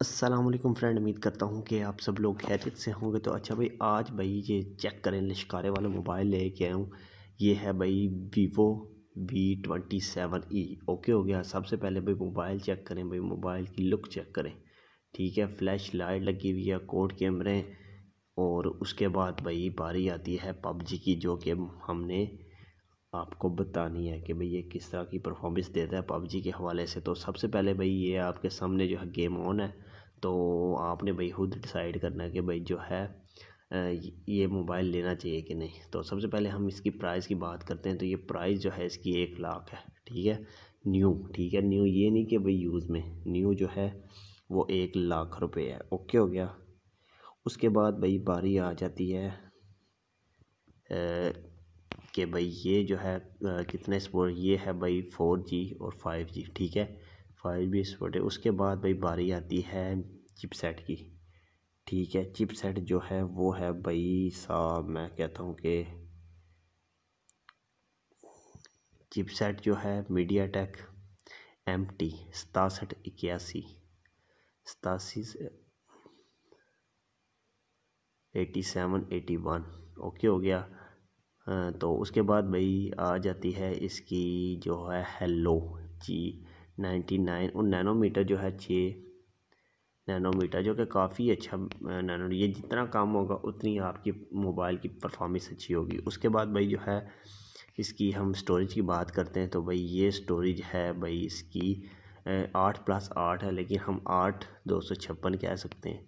Aslam friend उम्मीद करता हूँ कि आप सब लोग खैरियत से होंगे तो अच्छा भाई आज भाई ये चेक करें लश्कारे वाला मोबाइल ले आया हूँ ये है भाई Vivo V twenty seven E okay हो गया सबसे पहले भाई मोबाइल चेक करें भाई मोबाइल की लुक चेक करें ठीक है फ्लैश लाइट लगी हुई है कोड कैमरे और उसके बाद भाई बारी आती है पबजी की जो कि हमने आपको बतानी है कि भाई ये किस तरह की परफॉर्मेंस देता है पबजी के हवाले से तो सबसे पहले भाई ये आपके सामने जो है गेम ऑन है तो आपने भाई खुद डिसाइड करना है कि भाई जो है ये मोबाइल लेना चाहिए कि नहीं तो सबसे पहले हम इसकी प्राइस की बात करते हैं तो ये प्राइस जो है इसकी एक लाख है ठीक है न्यू ठीक है न्यू ये नहीं कि भाई यूज़ में न्यू जो है वो एक लाख रुपए है ओके हो गया उसके बाद भाई बारी आ जाती है कि भाई ये जो है कितने सपोर्ट ये है भाई फोर जी और फाइव जी ठीक है फाइव जी सपोर्ट है उसके बाद भाई बारी आती है चिपसेट की ठीक है चिपसेट जो है वो है भाई साहब मैं कहता हूँ कि चिपसेट जो है मीडिया टेक एम टी सतासठ इक्यासी सतासी eighty seven eighty one okay हो गया तो उसके बाद भाई आ जाती है इसकी जो है हेलो जी नाइन्टी नाइन और नैनोमीटर जो है छः नैनोमीटर जो कि काफ़ी अच्छा नैनो ये जितना काम होगा उतनी आपकी मोबाइल की परफॉर्मेंस अच्छी होगी उसके बाद भाई जो है इसकी हम स्टोरेज की बात करते हैं तो भाई ये स्टोरेज है भाई इसकी आठ प्लस आठ है लेकिन हम आठ दो सौ छप्पन कह सकते हैं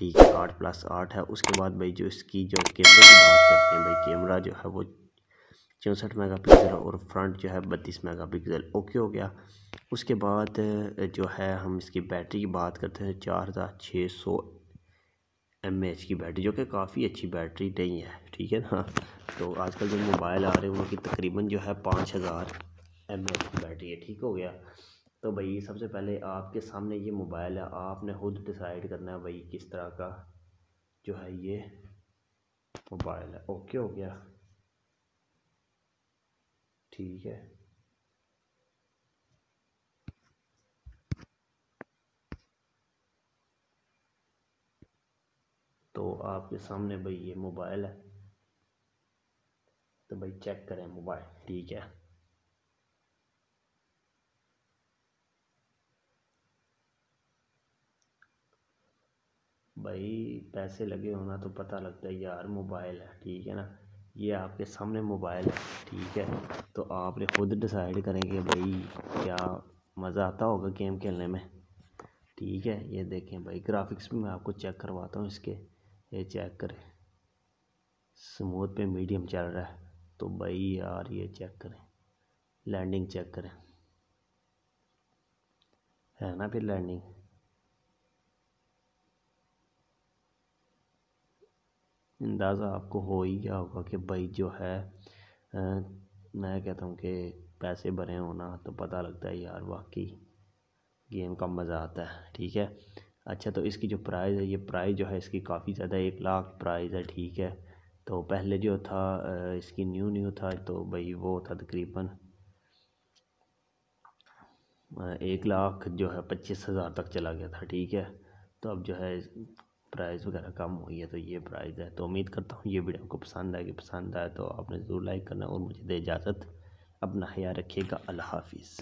ठीक है आठ प्लस आठ है उसके बाद भाई जो इसकी जो कैमरे की बात करते हैं भाई कैमरा जो है वो चौंसठ मेगापिक्सल और फ्रंट जो है बत्तीस मेगापिक्सल ओके हो गया उसके बाद जो है हम इसकी बैटरी की बात करते हैं चार हज़ार छः सौ एम एच की बैटरी जो कि काफ़ी अच्छी बैटरी नहीं है ठीक है ना तो आजकल जो मोबाइल आ रहे हैं उनकी तकरीबन जो है पाँच हज़ार एम एच की बैटरी है ठीक हो गया तो भाई सबसे पहले आपके सामने ये मोबाइल है आपने खुद डिसाइड करना है भाई किस तरह का जो है ये मोबाइल है ओके हो गया ठीक है तो आपके सामने भाई ये मोबाइल है तो भाई चेक करें मोबाइल ठीक है भाई पैसे लगे होना तो पता लगता है यार मोबाइल है ठीक है ना ये आपके सामने मोबाइल है ठीक है तो आपने ख़ुद डिसाइड करें कि भाई क्या मज़ा आता होगा गेम खेलने में ठीक है ये देखें भाई ग्राफिक्स भी मैं आपको चेक करवाता हूँ इसके ये चेक करें स्मूथ पे मीडियम चल रहा है तो भाई यार ये चेक करें लैंडिंग चेक करें है ना फिर लैंडिंग अंदाज़ा आपको हो ही गया होगा कि भाई जो है आ, मैं कहता हूँ कि पैसे भरे होना तो पता लगता है यार वाकई गेम का मज़ा आता है ठीक है अच्छा तो इसकी जो प्राइस है ये प्राइस जो है इसकी काफ़ी ज़्यादा एक लाख प्राइस है ठीक है तो पहले जो था इसकी न्यू न्यू था तो भाई वो था तकरीबन एक लाख जो है पच्चीस हज़ार तक चला गया था ठीक है तो अब जो है प्राइस वगैरह कम हुई है तो ये प्राइस है तो उम्मीद करता हूँ ये वीडियो आपको पसंद आएगी पसंद आए तो आपने ज़रूर लाइक करना और मुझे दे इजाज़त अपना ख्याल रखिएगा अल्लाह हाफिज़